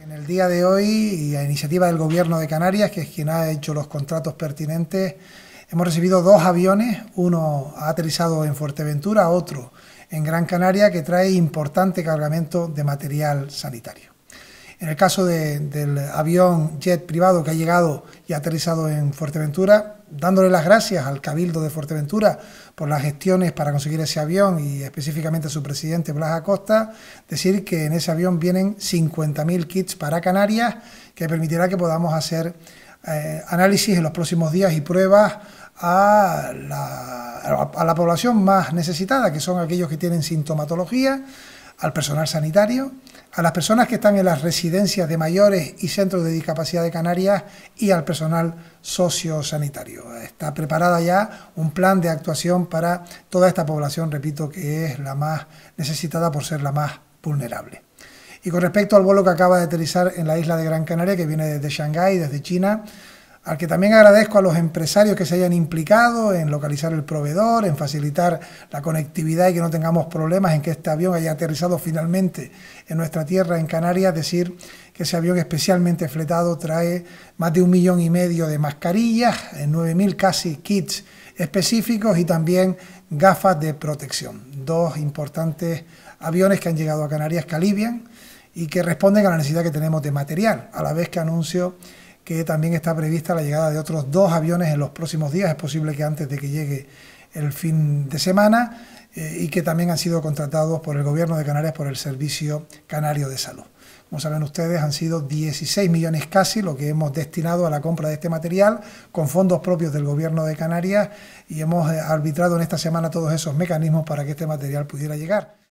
En el día de hoy, y a iniciativa del Gobierno de Canarias, que es quien ha hecho los contratos pertinentes, hemos recibido dos aviones, uno ha aterrizado en Fuerteventura, otro en Gran Canaria, que trae importante cargamento de material sanitario. En el caso del avión jet privado que ha llegado y aterrizado en Fuerteventura, dándole las gracias al Cabildo de Fuerteventura por las gestiones para conseguir ese avión y específicamente a su presidente Blas Acosta, decir que en ese avión vienen 50.000 kits para Canarias que permitirá que podamos hacer eh, análisis en los próximos días y pruebas a la población más necesitada, que son aquellos que tienen sintomatología al personal sanitario, a las personas que están en las residencias de mayores y centros de discapacidad de Canarias y al personal sociosanitario. Está preparada ya un plan de actuación para toda esta población, repito, que es la más necesitada por ser la más vulnerable. Y con respecto al vuelo que acaba de aterrizar en la isla de Gran Canaria, que viene desde Shanghái, desde China, al que también agradezco a los empresarios que se hayan implicado en localizar el proveedor, en facilitar la conectividad y que no tengamos problemas en que este avión haya aterrizado finalmente en nuestra tierra, en Canarias, decir que ese avión especialmente fletado trae más de un millón y medio de mascarillas, 9.000 casi kits específicos y también gafas de protección. Dos importantes aviones que han llegado a Canarias que alivian y que responden a la necesidad que tenemos de material, a la vez que anuncio que también está prevista la llegada de otros dos aviones en los próximos días, es posible que antes de que llegue el fin de semana, eh, y que también han sido contratados por el Gobierno de Canarias por el Servicio Canario de Salud. Como saben ustedes, han sido 16 millones casi lo que hemos destinado a la compra de este material con fondos propios del Gobierno de Canarias y hemos eh, arbitrado en esta semana todos esos mecanismos para que este material pudiera llegar.